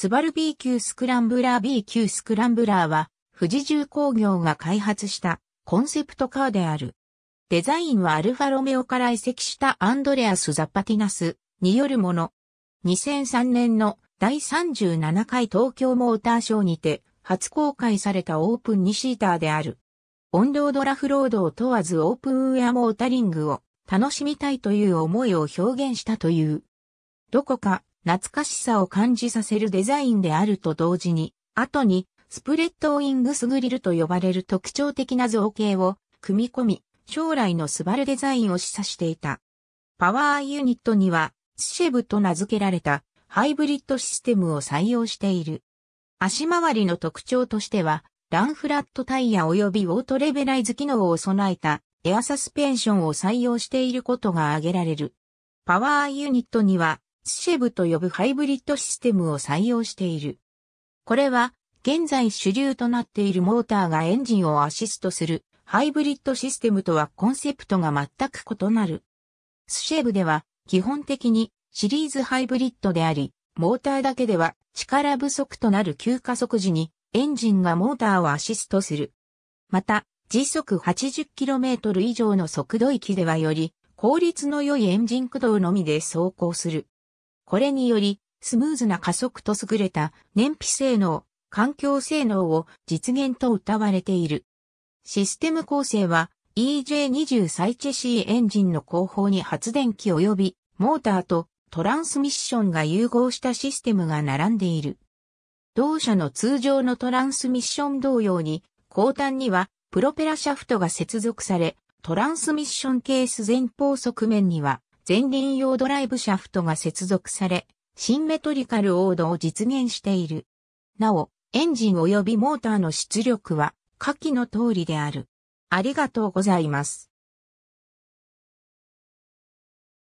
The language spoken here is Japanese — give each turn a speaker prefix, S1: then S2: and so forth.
S1: スバル B 級スクランブラー B 級スクランブラーは、富士重工業が開発したコンセプトカーである。デザインはアルファロメオから移籍したアンドレアス・ザパティナスによるもの。2003年の第37回東京モーターショーにて初公開されたオープン2シーターである。オンロードラフロードを問わずオープンウェアモータリングを楽しみたいという思いを表現したという。どこか懐かしさを感じさせるデザインであると同時に、後にスプレッドウィングスグリルと呼ばれる特徴的な造形を組み込み、将来のスバルデザインを示唆していた。パワーユニットには、スシェブと名付けられたハイブリッドシステムを採用している。足回りの特徴としては、ランフラットタイヤ及びオートレベライズ機能を備えたエアサスペンションを採用していることが挙げられる。パワーユニットにはシェブと呼ぶハイブリッドシステムを採用している。これは、現在主流となっているモーターがエンジンをアシストするハイブリッドシステムとはコンセプトが全く異なる。スシェブでは基本的にシリーズハイブリッドであり、モーターだけでは力不足となる急加速時にエンジンがモーターをアシストする。また、時速 80km 以上の速度域ではより効率の良いエンジン駆動のみで走行する。これにより、スムーズな加速と優れた燃費性能、環境性能を実現と謳われている。システム構成は EJ20 サイチェシーエンジンの後方に発電機及びモーターとトランスミッションが融合したシステムが並んでいる。同社の通常のトランスミッション同様に、後端にはプロペラシャフトが接続され、トランスミッションケース前方側面には前輪用ドライブシャフトが接続され、シンメトリカルオードを実現している。なお、エンジン及びモーターの出力は下記の通りである。ありがとうございます。